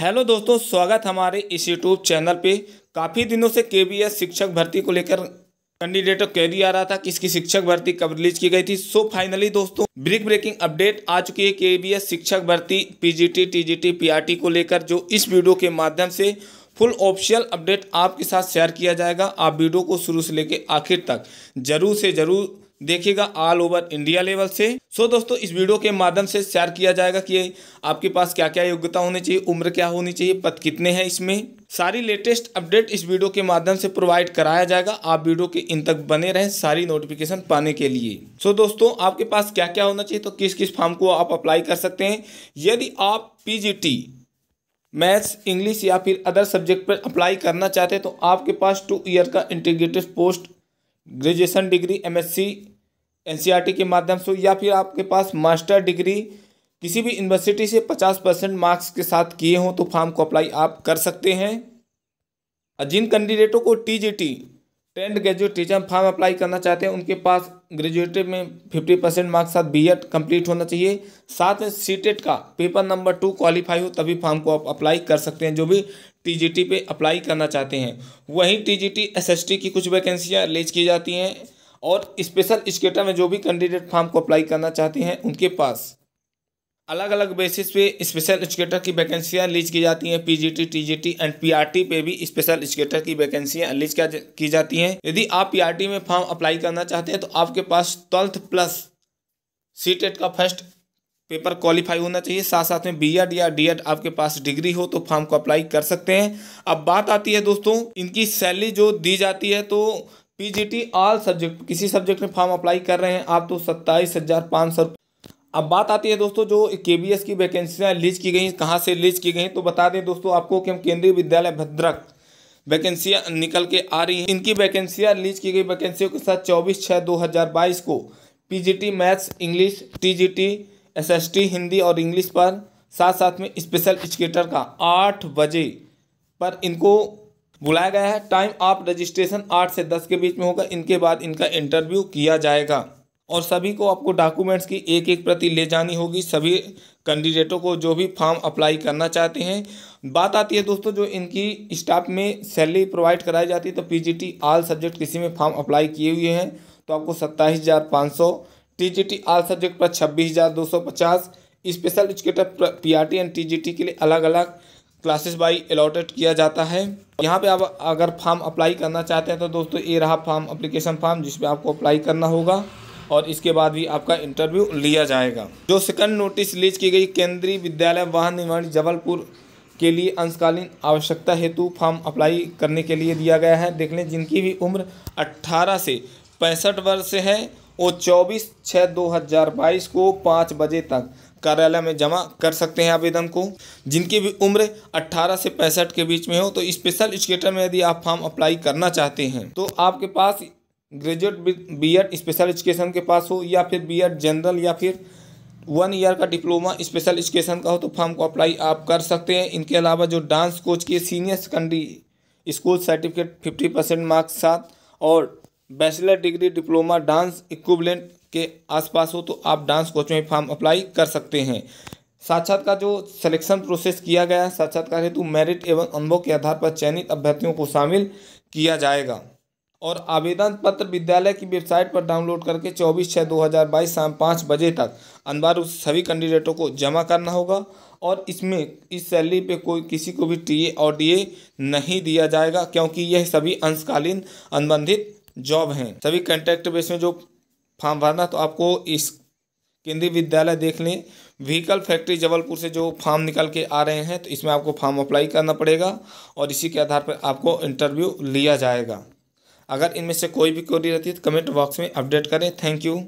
hello दोस्तों स्वागत हमारे इस यूट्यूब चैनल पे काफ़ी दिनों से के शिक्षक भर्ती को लेकर कैंडिडेट कैरी आ रहा था कि इसकी शिक्षक भर्ती कब रिलीज की गई थी सो फाइनली दोस्तों ब्रेक ब्रेकिंग अपडेट आ चुकी है के शिक्षक भर्ती पीजीटी टीजीटी पीआरटी को लेकर जो इस वीडियो के माध्यम से फुल ऑफिशियल अपडेट आपके साथ शेयर किया जाएगा आप वीडियो को शुरू से लेकर आखिर तक जरूर से जरूर देखेगा ऑल ओवर इंडिया लेवल से सो so, दोस्तों इस वीडियो के माध्यम से शेयर किया जाएगा कि आपके पास क्या क्या योग्यता होनी चाहिए उम्र क्या होनी चाहिए पद कितने हैं इसमें सारी लेटेस्ट अपडेट इस वीडियो के माध्यम से प्रोवाइड कराया जाएगा आप वीडियो के इन तक बने रहें सारी नोटिफिकेशन पाने के लिए सो so, दोस्तों आपके पास क्या क्या होना चाहिए तो किस किस फॉर्म को आप अप्लाई कर सकते हैं यदि आप पी मैथ्स इंग्लिश या फिर अदर सब्जेक्ट पर अप्लाई करना चाहते हैं तो आपके पास टू ईयर का integrated post graduation degree MSc N के माध्यम से या फिर आपके पास मास्टर डिग्री किसी भी यूनिवर्सिटी से पचास परसेंट मार्क्स के साथ किए हों तो फॉर्म को अप्लाई आप कर सकते हैं और जिन कैंडिडेटों को T G T tenth graduate teacher form apply करना चाहते हैं उनके पास ग्रेजुएट में फिफ्टी परसेंट मार्क्स साथ बी एड कम्प्लीट होना चाहिए साथ में सी टेट का पेपर नंबर टू क्वालिफाई हो तभी फॉर्म को आप अप्लाई कर सकते हैं जो भी टी जी टी पर अप्लाई करना चाहते हैं वहीं T G T S S T की कुछ वैकेंसियाँ रिलीज की जाती हैं और स्पेशल स्केटर में जो भी कैंडिडेट फॉर्म को अप्लाई करना चाहते हैं उनके पास अलग अलग बेसिस पे स्पेशल एजुकेटर की वैकेंसियाँ लीज की जाती हैं पीजीटी टीजीटी एंड पीआरटी पे भी स्पेशल एजुकेटर की वैकेंसियाँ लीज की जाती हैं यदि आप पीआरटी में फॉर्म अप्लाई करना चाहते हैं तो आपके पास ट्वेल्थ प्लस सी टेट का फर्स्ट पेपर क्वालिफाई होना चाहिए साथ साथ में बी एड e या डी एड e आपके पास डिग्री हो तो फॉर्म को अप्लाई कर सकते हैं अब बात आती है दोस्तों इनकी सैलरी जो दी जाती है तो पीजीटी ऑल सब्जेक्ट किसी सब्जेक्ट में फॉर्म अप्लाई कर रहे हैं आप तो सत्ताईस हज़ार पाँच सौ अब बात आती है दोस्तों जो के बी एस की वैकेंसियाँ लीज की गई कहाँ से लीज की गई तो बता दें दोस्तों आपको कि हम केंद्रीय विद्यालय भद्रक वैकेंसियाँ निकल के आ रही हैं इनकी वैकेंसियाँ लीज की गई वैकेंसियों के साथ चौबीस छः दो हज़ार बाईस को T maths English S SST Hindi और इंग्लिश पर साथ साथ में स्पेशल एजुकेटर का आठ बजे पर इनको बुलाया गया है टाइम ऑफ रजिस्ट्रेशन आठ से दस के बीच में होगा इनके बाद इनका इंटरव्यू किया जाएगा और सभी को आपको डॉक्यूमेंट्स की एक एक प्रति ले जानी होगी सभी कैंडिडेटों को जो भी फॉर्म अप्लाई करना चाहते हैं बात आती है दोस्तों जो इनकी स्टाफ में सैलरी प्रोवाइड कराई जाती है तो पीजीटी आल सब्जेक्ट किसी में फॉर्म अप्लाई किए हुए हैं तो आपको सत्ताईस हज़ार पाँच सौ T G T all subject पर छब्बीस हज़ार दो सौ पचास special educator P R T and T G T के लिए अलग अलग क्लासेस बाई अलॉटेड किया जाता है यहाँ पे आप अगर फॉर्म अप्लाई करना चाहते हैं तो दोस्तों ये रहा फॉर्म अप्लीकेशन फॉर्म जिसमें आपको अप्लाई करना होगा और इसके बाद भी आपका इंटरव्यू लिया जाएगा जो सेकंड नोटिस रिलीज की गई केंद्रीय विद्यालय वाहन निर्माण जबलपुर के लिए अंशकालीन आवश्यकता हेतु फॉर्म अप्लाई करने के लिए दिया गया है देख लें जिनकी भी उम्र 18 से पैंसठ वर्ष है और चौबीस छः दो हज़ार बाईस को पाँच बजे तक कार्यालय में जमा कर सकते हैं आवेदन को जिनकी भी उम्र 18 से पैंसठ के बीच में हो तो स्पेशल एजुकेटर में यदि आप फॉर्म अप्लाई करना चाहते हैं तो आपके पास graduate B Ed special education के पास हो या फिर बी एड जनरल या फिर वन ईयर का डिप्लोमा स्पेशल एजुकेशन का हो तो फॉर्म को अप्लाई आप कर सकते हैं इनके अलावा जो डांस कोच के senior secondary school certificate fifty percent marks साथ और bachelor degree diploma dance equivalent के आसपास हो तो आप डांस कोच में फॉर्म अप्लाई कर सकते हैं साक्षात्कार जो सिलेक्शन प्रोसेस किया गया साक्षात्कार हेतु तो मेरिट एवं अनुभव के आधार पर चयनित अभ्यर्थियों को शामिल किया जाएगा और आवेदन पत्र विद्यालय की वेबसाइट पर डाउनलोड करके 24 छः 2022 शाम पाँच बजे तक अनिवार्य सभी कैंडिडेटों को जमा करना होगा और इसमें इस सैलरी पे कोई किसी को भी टीए और डीए नहीं दिया जाएगा क्योंकि यह सभी अंशकालीन अनुबंधित जॉब हैं सभी कॉन्ट्रैक्ट बेस में जो फॉर्म भरना तो आपको इस केंद्रीय विद्यालय देख लें व्हीकल फैक्ट्री जबलपुर से जो फॉर्म निकल के आ रहे हैं तो इसमें आपको फॉर्म अप्लाई करना पड़ेगा और इसी के आधार पर आपको इंटरव्यू लिया जाएगा अगर इनमें से कोई भी क्वेरी रहती है तो कमेंट बॉक्स में अपडेट करें थैंक यू